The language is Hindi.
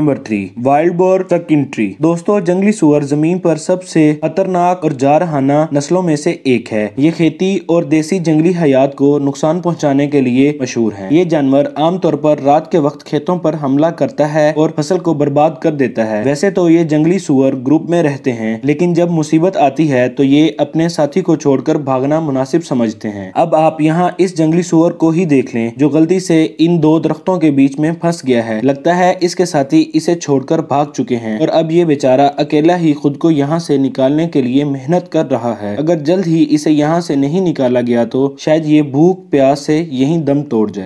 नंबर थ्री वाइल्ड बोर तक इंट्री दोस्तों जंगली सुअर जमीन पर सबसे खतरनाक और जारहाना नस्लों में से एक है ये खेती और देसी जंगली हयात को नुकसान पहुंचाने के लिए मशहूर है ये जानवर आमतौर पर रात के वक्त खेतों पर हमला करता है और फसल को बर्बाद कर देता है वैसे तो ये जंगली सुअर ग्रुप में रहते हैं लेकिन जब मुसीबत आती है तो ये अपने साथी को छोड़कर भागना मुनासिब समझते हैं अब आप यहाँ इस जंगली सुअर को ही देख लें जो गलती से इन दो दरख्तों के बीच में फंस गया है लगता है इसके साथी इसे छोड़कर भाग चुके हैं और अब ये बेचारा अकेला ही खुद को यहाँ से निकालने के लिए मेहनत कर रहा है अगर जल्द ही इसे यहाँ से नहीं निकाला गया तो शायद ये भूख प्यास से यही दम तोड़ जाए